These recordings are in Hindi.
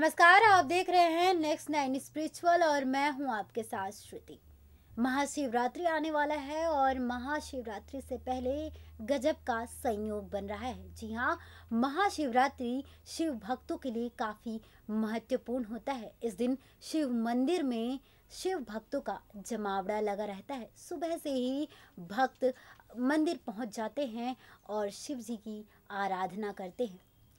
नमस्कार आप देख रहे हैं नेक्स्ट नाइन स्पिरिचुअल और मैं हूं आपके साथ श्रुति महाशिवरात्रि आने वाला है और महाशिवरात्रि से पहले गजब का संयोग बन रहा है जी हाँ महाशिवरात्रि शिव भक्तों के लिए काफ़ी महत्वपूर्ण होता है इस दिन शिव मंदिर में शिव भक्तों का जमावड़ा लगा रहता है सुबह से ही भक्त मंदिर पहुंच जाते हैं और शिव जी की आराधना करते हैं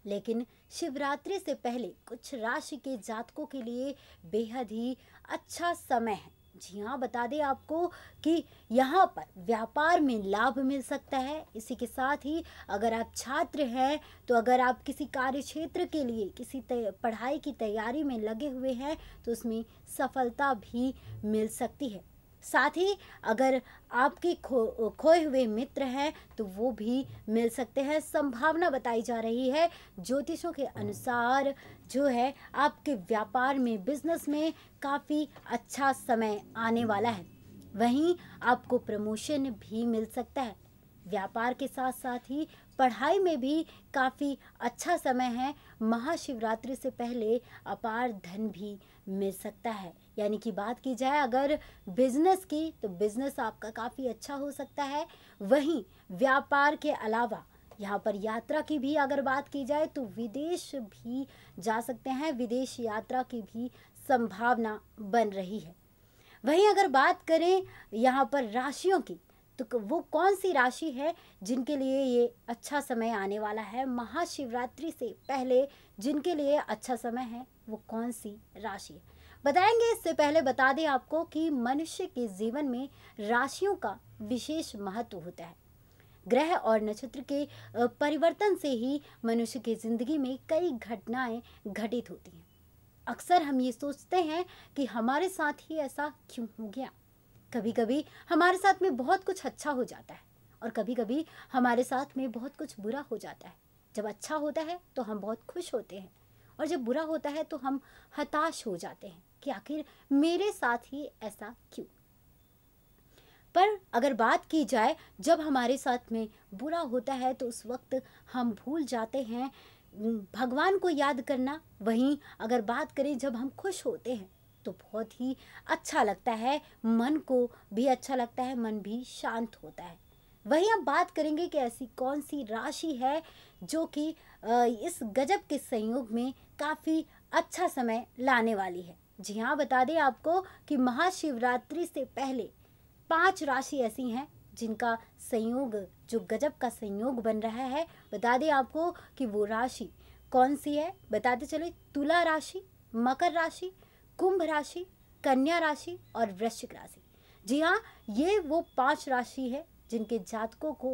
लेकिन शिवरात्रि से पहले कुछ राशि के जातकों के लिए बेहद ही अच्छा समय है जी हाँ बता दें आपको कि यहाँ पर व्यापार में लाभ मिल सकता है इसी के साथ ही अगर आप छात्र हैं तो अगर आप किसी कार्य क्षेत्र के लिए किसी पढ़ाई की तैयारी में लगे हुए हैं तो उसमें सफलता भी मिल सकती है साथ ही अगर आपके खो खोए हुए मित्र हैं तो वो भी मिल सकते हैं संभावना बताई जा रही है ज्योतिषों के अनुसार जो है आपके व्यापार में बिजनेस में काफ़ी अच्छा समय आने वाला है वहीं आपको प्रमोशन भी मिल सकता है व्यापार के साथ साथ ही पढ़ाई में भी काफ़ी अच्छा समय है महाशिवरात्रि से पहले अपार धन भी मिल सकता है यानी कि बात की जाए अगर बिजनेस की तो बिजनेस आपका काफ़ी अच्छा हो सकता है वहीं व्यापार के अलावा यहाँ पर यात्रा की भी अगर बात की जाए तो विदेश भी जा सकते हैं विदेश यात्रा की भी संभावना बन रही है वहीं अगर बात करें यहाँ पर राशियों की तो वो कौन सी राशि है जिनके लिए ये अच्छा समय आने वाला है महाशिवरात्रि से पहले जिनके लिए अच्छा समय है वो कौन सी राशि है बताएंगे इससे पहले बता दें आपको कि मनुष्य के जीवन में राशियों का विशेष महत्व होता है ग्रह और नक्षत्र के परिवर्तन से ही मनुष्य की ज़िंदगी में कई घटनाएं घटित होती हैं अक्सर हम ये सोचते हैं कि हमारे साथ ही ऐसा क्यों हो गया कभी कभी हमारे साथ में बहुत कुछ अच्छा हो जाता है और कभी कभी हमारे साथ में बहुत कुछ बुरा हो जाता है जब अच्छा होता है तो हम बहुत खुश होते हैं और जब बुरा होता है तो हम हताश हो जाते हैं कि आखिर मेरे साथ ही ऐसा क्यों पर अगर बात की जाए जब हमारे साथ में बुरा होता है तो उस वक्त हम भूल जाते हैं भगवान को याद करना वहीं अगर बात करें जब हम खुश होते हैं तो बहुत ही अच्छा लगता है मन को भी अच्छा लगता है मन भी शांत होता है वहीं हम बात करेंगे कि ऐसी कौन सी राशि है जो कि इस गजब के संयोग में काफ़ी अच्छा समय लाने वाली है जी हाँ बता दें आपको कि महाशिवरात्रि से पहले पांच राशि ऐसी हैं जिनका संयोग जो गजब का संयोग बन रहा है बता दें आपको कि वो राशि कौन सी है बताते चले तुला राशि मकर राशि कुंभ राशि कन्या राशि और वृश्चिक राशि जी हाँ ये वो पांच राशि है जिनके जातकों को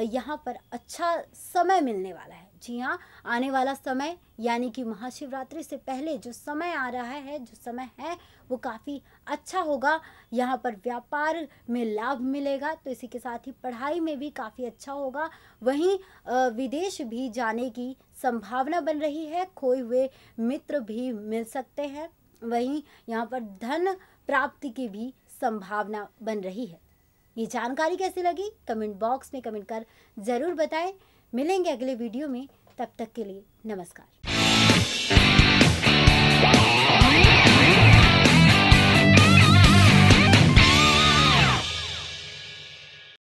यहाँ पर अच्छा समय मिलने वाला है जी हाँ आने वाला समय यानी कि महाशिवरात्रि से पहले जो समय आ रहा है जो समय है वो काफ़ी अच्छा होगा यहाँ पर व्यापार में लाभ मिलेगा तो इसी के साथ ही पढ़ाई में भी काफ़ी अच्छा होगा वहीं विदेश भी जाने की संभावना बन रही है खोए हुए मित्र भी मिल सकते हैं वहीं यहाँ पर धन प्राप्ति की भी संभावना बन रही है ये जानकारी कैसी लगी कमेंट बॉक्स में कमेंट कर ज़रूर बताएं मिलेंगे अगले वीडियो में तब तक के लिए नमस्कार